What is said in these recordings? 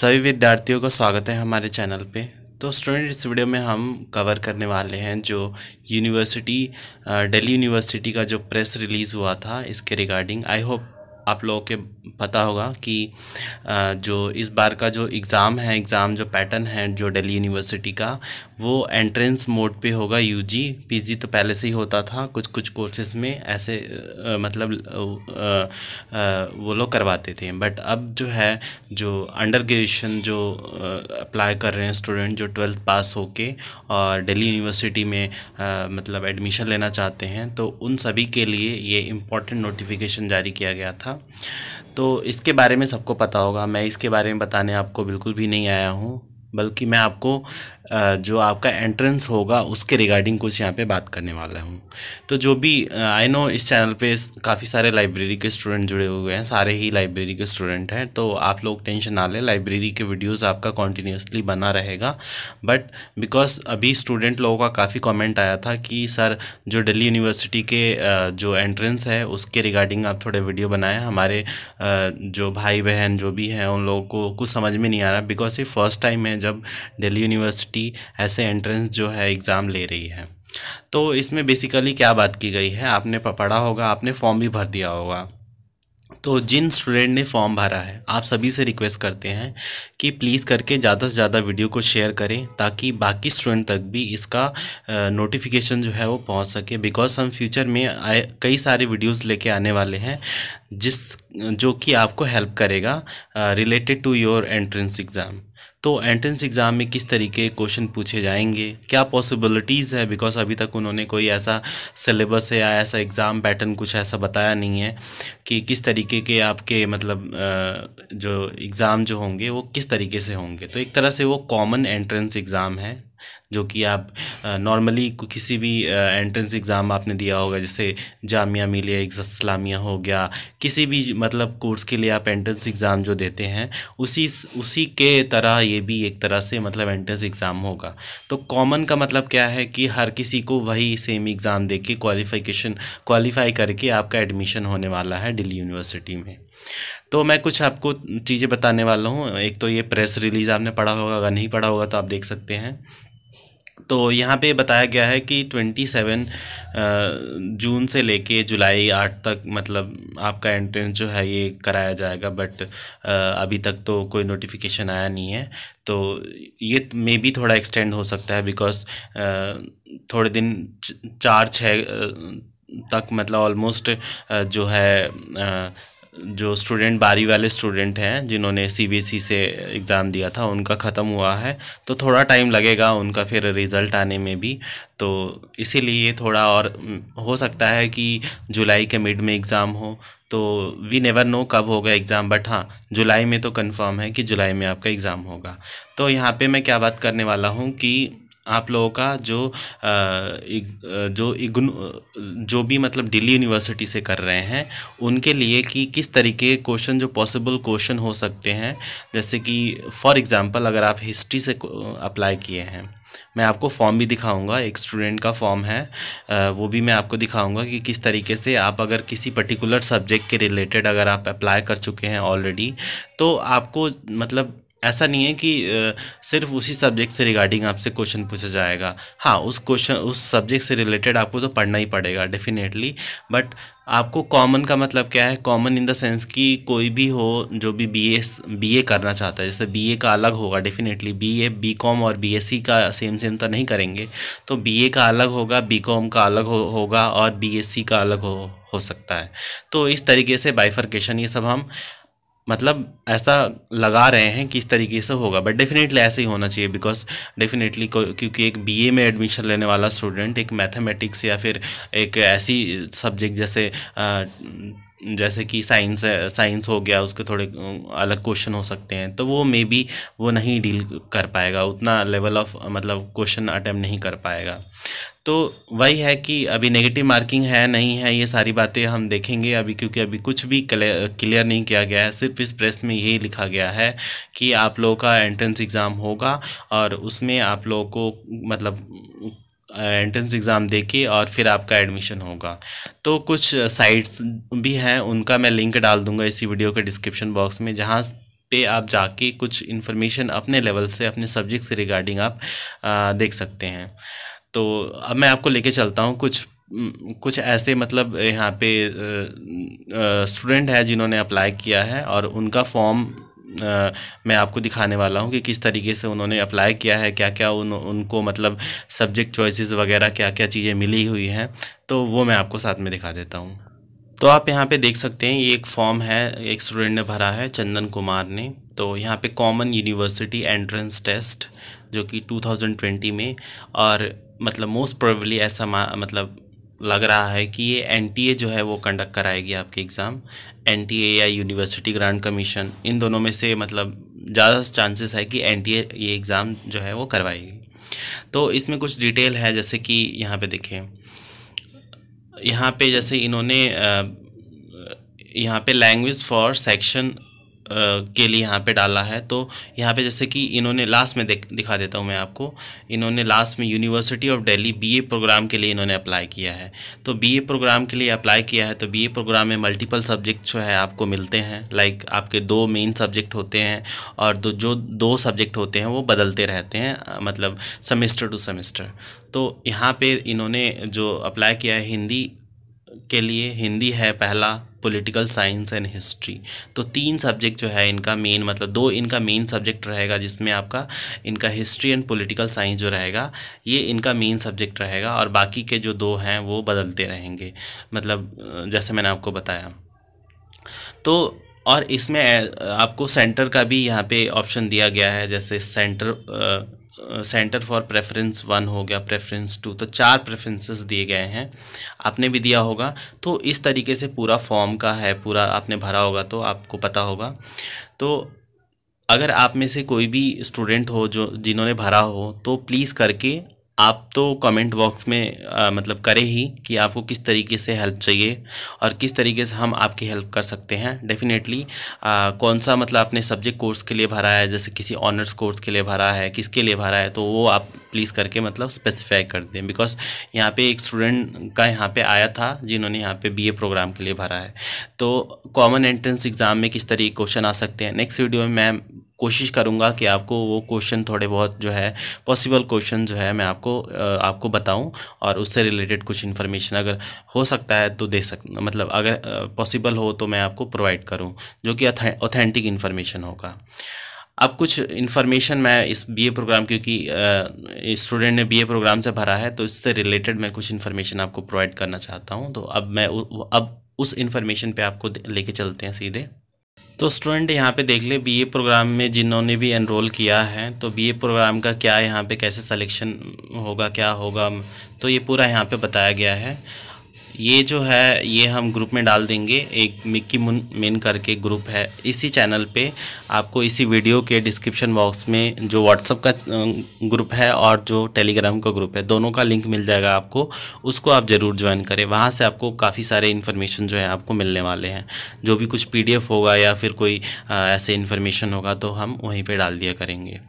सभी विद्यार्थियों का स्वागत है हमारे चैनल पे तो स्टूडेंट इस वीडियो में हम कवर करने वाले हैं जो यूनिवर्सिटी दिल्ली यूनिवर्सिटी का जो प्रेस रिलीज़ हुआ था इसके रिगार्डिंग आई होप आप लोगों के पता होगा कि जो इस बार का जो एग्ज़ाम है एग्ज़ाम जो पैटर्न है जो दिल्ली यूनिवर्सिटी का वो एंट्रेंस मोड पे होगा यूजी पीजी तो पहले से ही होता था कुछ कुछ कोर्सेज में ऐसे मतलब वो लोग करवाते थे बट अब जो है जो अंडर ग्रेजुएशन जो अप्लाई कर रहे हैं स्टूडेंट जो ट्वेल्थ पास होके और दिल्ली यूनिवर्सिटी में मतलब एडमिशन लेना चाहते हैं तो उन सभी के लिए ये इम्पोर्टेंट नोटिफिकेशन जारी किया गया था तो इसके बारे में सबको पता होगा मैं इसके बारे में बताने आपको बिल्कुल भी नहीं आया हूँ बल्कि मैं आपको जो आपका एंट्रेंस होगा उसके रिगार्डिंग कुछ यहाँ पे बात करने वाला हूँ तो जो भी आई नो इस चैनल पे काफ़ी सारे लाइब्रेरी के स्टूडेंट जुड़े हुए हैं सारे ही लाइब्रेरी के स्टूडेंट हैं तो आप लोग टेंशन ना लें लाइब्रेरी के वीडियोस आपका कॉन्टीन्यूसली बना रहेगा बट बिकॉज अभी स्टूडेंट लोगों का काफ़ी कॉमेंट आया था कि सर जो डेली यूनिवर्सिटी के जो एंट्रेंस है उसके रिगार्डिंग आप थोड़े वीडियो बनाएँ हमारे जो भाई बहन जो भी हैं उन लोगों को कुछ समझ में नहीं आ रहा बिकॉज ये फर्स्ट टाइम है हैं जब दिल्ली यूनिवर्सिटी ऐसे एंट्रेंस जो है एग्ज़ाम ले रही है तो इसमें बेसिकली क्या बात की गई है आपने पढ़ा होगा आपने फॉर्म भी भर दिया होगा तो जिन स्टूडेंट ने फॉर्म भरा है आप सभी से रिक्वेस्ट करते हैं कि प्लीज़ करके ज़्यादा से ज़्यादा वीडियो को शेयर करें ताकि बाकी स्टूडेंट तक भी इसका नोटिफिकेशन जो है वो पहुंच सके बिकॉज हम फ्यूचर में आए कई सारे वीडियोस लेके आने वाले हैं जिस जो कि आपको हेल्प करेगा related to your entrance exam तो एंट्रेंस एग्ज़ाम में किस तरीके क्वेश्चन पूछे जाएंगे क्या पॉसिबिलिटीज़ है बिकॉज अभी तक उन्होंने कोई ऐसा सिलेबस या ऐसा एग्ज़ाम पैटर्न कुछ ऐसा बताया नहीं है कि किस तरीके के आपके मतलब जो एग्ज़ाम जो होंगे वो किस तरीके से होंगे तो एक तरह से वो कॉमन एंट्रेंस एग्ज़ाम है जो कि आप नॉर्मली किसी भी एंट्रेंस एग्ज़ाम आपने दिया होगा जैसे जामिया मिलिया इस्लामिया हो गया किसी भी मतलब कोर्स के लिए आप एंट्रेंस एग्ज़ाम जो देते हैं उसी उसी के तरह ये भी एक तरह से मतलब एंट्रेंस एग्ज़ाम होगा तो कॉमन का मतलब क्या है कि हर किसी को वही सेम एग्ज़ाम दे के क्वालिफिकेशन क्वालिफाई करके आपका एडमिशन होने वाला है दिल्ली यूनिवर्सिटी में तो मैं कुछ आपको चीज़ें बताने वाला हूँ एक तो ये प्रेस रिलीज़ आपने पढ़ा होगा अगर नहीं पढ़ा होगा तो आप देख सकते हैं तो यहाँ पे बताया गया है कि ट्वेंटी सेवन जून से लेके जुलाई आठ तक मतलब आपका एंट्रेंस जो है ये कराया जाएगा बट अभी तक तो कोई नोटिफिकेशन आया नहीं है तो ये मे बी थोड़ा एक्सटेंड हो सकता है बिकॉज थोड़े दिन चार छः तक मतलब ऑलमोस्ट जो है जो स्टूडेंट बारी वाले स्टूडेंट हैं जिन्होंने सीबीएसई e से एग्ज़ाम दिया था उनका ख़त्म हुआ है तो थोड़ा टाइम लगेगा उनका फिर रिज़ल्ट आने में भी तो इसीलिए थोड़ा और हो सकता है कि जुलाई के मिड में एग्ज़ाम हो तो वी नेवर नो कब होगा एग्ज़ाम बट हाँ जुलाई में तो कंफर्म है कि जुलाई में आपका एग्ज़ाम होगा तो यहाँ पे मैं क्या बात करने वाला हूँ कि आप लोगों का जो जो इग्नू जो भी मतलब दिल्ली यूनिवर्सिटी से कर रहे हैं उनके लिए कि किस तरीके क्वेश्चन जो पॉसिबल क्वेश्चन हो सकते हैं जैसे कि फॉर एग्ज़ाम्पल अगर आप हिस्ट्री से अप्लाई किए हैं मैं आपको फॉर्म भी दिखाऊंगा एक स्टूडेंट का फॉर्म है वो भी मैं आपको दिखाऊंगा कि किस तरीके से आप अगर किसी पर्टिकुलर सब्जेक्ट के रिलेटेड अगर आप अप्लाई कर चुके हैं ऑलरेडी तो आपको मतलब ऐसा नहीं है कि सिर्फ उसी सब्जेक्ट से रिगार्डिंग आपसे क्वेश्चन पूछा जाएगा हाँ उस क्वेश्चन उस सब्जेक्ट से रिलेटेड आपको तो पढ़ना ही पड़ेगा डेफिनेटली बट आपको कॉमन का मतलब क्या है कॉमन इन द सेंस कि कोई भी हो जो भी बी एस बी ए करना चाहता है जैसे बी ए का अलग होगा definitely B A B com और बी एस सी का सेम सेम तो नहीं करेंगे तो बी ए का अलग होगा बी कॉम का अलग हो, होगा और बी एस सी का अलग हो हो सकता है तो इस तरीके से बाइफर्केशन ये सब हम मतलब ऐसा लगा रहे हैं कि इस तरीके से होगा बट डेफिनेटली ऐसे ही होना चाहिए बिकॉज डेफिनेटली क्योंकि एक बीए में एडमिशन लेने वाला स्टूडेंट एक मैथमेटिक्स या फिर एक ऐसी सब्जेक्ट जैसे आ, जैसे कि साइंस साइंस हो गया उसके थोड़े अलग क्वेश्चन हो सकते हैं तो वो मे बी वो नहीं डील कर पाएगा उतना लेवल ऑफ मतलब क्वेश्चन अटैम्प्ट नहीं कर पाएगा तो वही है कि अभी नेगेटिव मार्किंग है नहीं है ये सारी बातें हम देखेंगे अभी क्योंकि अभी कुछ भी क्लियर नहीं किया गया है सिर्फ इस प्रेस में यही लिखा गया है कि आप लोगों का एंट्रेंस एग्ज़ाम होगा और उसमें आप लोगों को मतलब एंट्रेंस एग्ज़ाम देके और फिर आपका एडमिशन होगा तो कुछ साइट्स भी हैं उनका मैं लिंक डाल दूंगा इसी वीडियो के डिस्क्रिप्शन बॉक्स में जहाँ पे आप जाके कुछ इन्फॉर्मेशन अपने लेवल से अपने सब्जेक्ट से रिगार्डिंग आप आ, देख सकते हैं तो अब मैं आपको लेके चलता हूँ कुछ कुछ ऐसे मतलब यहाँ पे स्टूडेंट है जिन्होंने अप्लाई किया है और उनका फॉर्म आ, मैं आपको दिखाने वाला हूँ कि किस तरीके से उन्होंने अप्लाई किया है क्या क्या उन उनको मतलब सब्जेक्ट चॉइसेस वगैरह क्या क्या चीज़ें मिली हुई हैं तो वो मैं आपको साथ में दिखा देता हूँ तो आप यहाँ पे देख सकते हैं ये एक फॉर्म है एक स्टूडेंट ने भरा है चंदन कुमार ने तो यहाँ पे कॉमन यूनिवर्सिटी एंट्रेंस टेस्ट जो कि 2020 में और मतलब मोस्ट प्रोबेबली ऐसा मतलब लग रहा है कि ये एन जो है वो कंडक्ट कराएगी आपके एग्ज़ाम एन या यूनिवर्सिटी ग्रांट कमीशन इन दोनों में से मतलब ज़्यादा चांसेस है कि एन ये एग्ज़ाम जो है वो करवाएगी तो इसमें कुछ डिटेल है जैसे कि यहाँ पे देखें यहाँ पे जैसे इन्होंने यहाँ पे लैंग्वेज फॉर सेक्शन के लिए यहाँ पे डाला है तो यहाँ पे जैसे कि इन्होंने लास्ट में दिखा देता हूँ मैं आपको इन्होंने लास्ट में university of Delhi BA programme के लिए इन्होंने अप्लाई किया है तो बीए प्रोग्राम के लिए अप्लाई किया है तो बीए प्रोग्राम में मल्टीपल सब्जेक्ट जो है आपको मिलते हैं लाइक आपके दो मेन सब्जेक्ट होते हैं और दो जो दो सब्जेक्ट होते हैं वो बदलते रहते हैं मतलब सेमेस्टर टू सेमेस्टर तो यहाँ पर इन्होंने जो अप्लाई किया है हिंदी के लिए हिंदी है पहला पॉलिटिकल साइंस एंड हिस्ट्री तो तीन सब्जेक्ट जो है इनका मेन मतलब दो इनका मेन सब्जेक्ट रहेगा जिसमें आपका इनका हिस्ट्री एंड पॉलिटिकल साइंस जो रहेगा ये इनका मेन सब्जेक्ट रहेगा और बाकी के जो दो हैं वो बदलते रहेंगे मतलब जैसे मैंने आपको बताया तो और इसमें आपको सेंटर का भी यहाँ पे ऑप्शन दिया गया है जैसे centre centre for preference one हो गया प्रेफरेंस टू तो चार प्रेफरेंसेस दिए गए हैं आपने भी दिया होगा तो इस तरीके से पूरा फॉर्म का है पूरा आपने भरा होगा तो आपको पता होगा तो अगर आप में से कोई भी स्टूडेंट हो जो जिन्होंने भरा हो तो प्लीज़ करके आप तो कमेंट बॉक्स में आ, मतलब करें ही कि आपको किस तरीके से हेल्प चाहिए और किस तरीके से हम आपकी हेल्प कर सकते हैं डेफिनेटली कौन सा मतलब आपने सब्जेक्ट कोर्स के लिए भरा है जैसे किसी ऑनर्स कोर्स के लिए भरा है किसके लिए भरा है तो वो आप प्लीज़ करके मतलब स्पेसिफाई कर दें बिकॉज यहाँ पे एक स्टूडेंट का यहाँ पे आया था जिन्होंने यहाँ पे बीए प्रोग्राम के लिए भरा है तो कॉमन एंट्रेंस एग्ज़ाम में किस तरीके क्वेश्चन आ सकते हैं नेक्स्ट वीडियो में मैम कोशिश करूँगा कि आपको वो क्वेश्चन थोड़े बहुत जो है पॉसिबल क्वेश्चन जो है मैं आपको आपको बताऊँ और उससे रिलेटेड कुछ इन्फॉर्मेशन अगर हो सकता है तो दे सक मतलब अगर पॉसिबल हो तो मैं आपको प्रोवाइड करूँ जो कि ऑथेंटिक इन्फॉर्मेशन होगा अब कुछ इन्फॉर्मेशन मैं इस बीए प्रोग्राम क्योंकि स्टूडेंट ने बीए प्रोग्राम से भरा है तो इससे रिलेटेड मैं कुछ इन्फॉर्मेशन आपको प्रोवाइड करना चाहता हूँ तो अब मैं अब उस इन्फॉर्मेशन पे आपको लेके चलते हैं सीधे तो स्टूडेंट यहाँ पे देख ले बीए प्रोग्राम में जिन्होंने भी एनरोल किया है तो बीए प्रोग्राम का क्या यहाँ पे कैसे सिलेक्शन होगा क्या होगा तो ये पूरा यहाँ पे बताया गया है ये जो है ये हम ग्रुप में डाल देंगे एक मिक्की मुन मेन करके ग्रुप है इसी चैनल पे आपको इसी वीडियो के डिस्क्रिप्शन बॉक्स में जो व्हाट्सअप का ग्रुप है और जो टेलीग्राम का ग्रुप है दोनों का लिंक मिल जाएगा आपको उसको आप ज़रूर ज्वाइन करें वहाँ से आपको काफ़ी सारे इन्फॉर्मेशन जो है आपको मिलने वाले हैं जो भी कुछ पी होगा या फिर कोई आ, ऐसे इन्फॉर्मेशन होगा तो हम वहीं पर डाल दिया करेंगे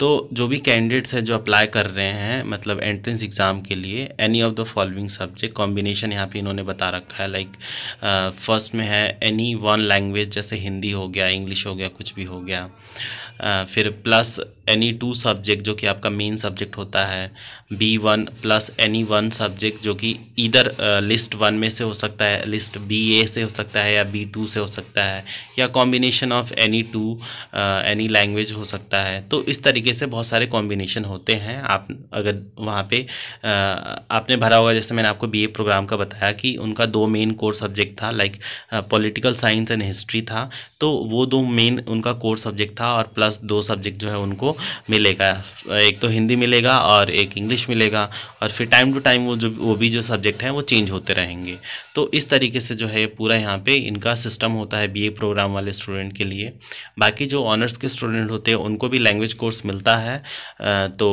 तो जो भी कैंडिडेट्स हैं जो अप्लाई कर रहे हैं मतलब एंट्रेंस एग्ज़ाम के लिए any of the following subject combination यहाँ पे इन्होंने बता रखा है लाइक फर्स्ट में है एनी वन लैंग्वेज जैसे हिंदी हो गया इंग्लिश हो गया कुछ भी हो गया आ, फिर प्लस एनी टू सब्जेक्ट जो कि आपका मेन सब्जेक्ट होता है B one plus any one subject जो कि इधर लिस्ट वन में से हो सकता है लिस्ट बी ए से हो सकता है या बी टू से हो सकता है या combination of any two any language हो सकता है तो इस तरीके से बहुत सारे कॉम्बिनेशन होते हैं आप अगर वहाँ पे uh, आपने भरा हुआ जैसे मैंने आपको बी ए प्रोग्राम का बताया कि उनका दो मेन कोर सब्जेक्ट था like political science and history था तो वो दो मेन उनका कोर सब्जेक्ट था और प्लस दो सब्जेक्ट जो है उनको मिलेगा एक तो हिंदी मिलेगा और एक इंग्लिश मिलेगा और फिर टाइम टू टाइम वो जो वो भी जो सब्जेक्ट हैं वो चेंज होते रहेंगे तो इस तरीके से जो है पूरा यहाँ पर इनका सिस्टम होता है बी प्रोग्राम वाले स्टूडेंट के लिए बाकी जो ऑनर्स के स्टूडेंट होते हैं उनको भी लैंग्वेज कोर्स मिलता है तो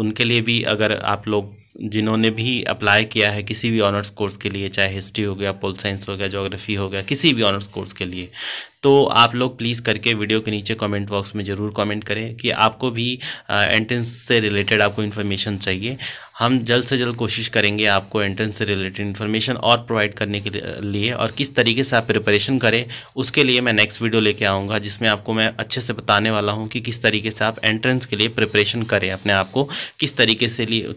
उनके लिए भी अगर आप लोग जिन्होंने भी अप्लाई किया है किसी भी ऑनर्स कोर्स के लिए चाहे हिस्ट्री हो गया पोल साइंस हो गया जोग्राफी हो गया किसी भी ऑनर्स कोर्स के लिए तो आप लोग प्लीज़ करके वीडियो के नीचे कमेंट बॉक्स में ज़रूर कमेंट करें कि आपको भी एंट्रेंस से रिलेटेड आपको इन्फॉर्मेशन चाहिए हम जल्द से जल्द कोशिश करेंगे आपको एंट्रेंस से रिलेटेड इन्फॉर्मेशन और प्रोवाइड करने के लिए और किस तरीके से आप प्रिपरेशन करें उसके लिए मैं नेक्स्ट वीडियो लेके आऊँगा जिसमें आपको मैं अच्छे से बताने वाला हूँ कि किस तरीके से आप एंट्रेंस के लिए प्रिपरेशन करें अपने आप को किस तरीके से लिए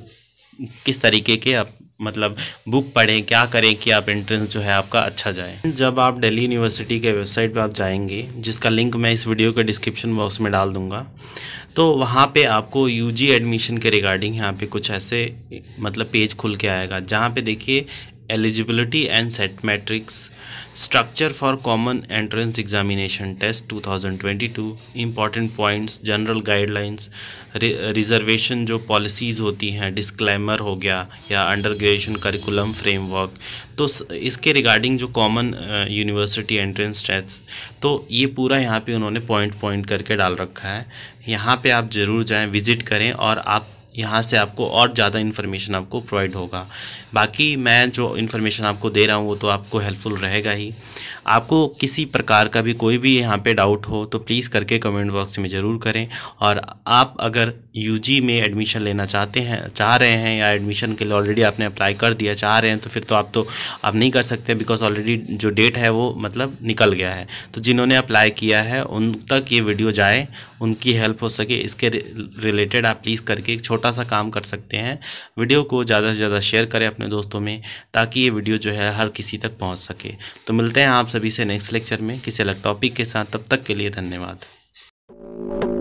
किस तरीके के आप मतलब बुक पढ़ें क्या करें कि आप एंट्रेंस जो है आपका अच्छा जाए जब आप दिल्ली यूनिवर्सिटी के वेबसाइट पर आप जाएंगे जिसका लिंक मैं इस वीडियो के डिस्क्रिप्शन बॉक्स में डाल दूंगा तो वहाँ पे आपको यूजी एडमिशन के रिगार्डिंग यहाँ पे कुछ ऐसे मतलब पेज खुल के आएगा जहाँ पे देखिए eligibility and set matrix structure for common entrance examination test 2022 important points general guidelines reservation जो पॉलिसीज़ होती हैं डिस्क्लेमर हो गया या अंडर ग्रेजुएशन करिकुलम फ्रेमवर्क तो इसके रिगार्डिंग जो कॉमन यूनिवर्सिटी एंट्रेंस टेस्ट तो ये पूरा यहाँ पे उन्होंने पॉइंट पॉइंट करके डाल रखा है यहाँ पे आप ज़रूर जाएं विज़िट करें और आप यहाँ से आपको और ज़्यादा इन्फॉर्मेशन आपको प्रोवाइड होगा बाकी मैं जो इन्फॉर्मेशन आपको दे रहा हूँ वो तो आपको हेल्पफुल रहेगा ही आपको किसी प्रकार का भी कोई भी यहाँ पे डाउट हो तो प्लीज़ करके कमेंट बॉक्स में ज़रूर करें और आप अगर यूजी में एडमिशन लेना चाहते हैं चाह रहे हैं या एडमिशन के लिए ऑलरेडी आपने अप्लाई कर दिया चाह रहे हैं तो फिर तो आप तो आप नहीं कर सकते बिकॉज ऑलरेडी जो डेट है वो मतलब निकल गया है तो जिन्होंने अप्लाई किया है उन तक ये वीडियो जाए उनकी हेल्प हो सके इसके रिलेटेड आप प्लीज़ करके एक छोटा सा काम कर सकते हैं वीडियो को ज़्यादा से ज़्यादा शेयर करें अपने दोस्तों में ताकि ये वीडियो जो है हर किसी तक पहुँच सके तो मिलते हैं आप सभी से नेक्स्ट लेक्चर में किसी अलग टॉपिक के साथ तब तक के लिए धन्यवाद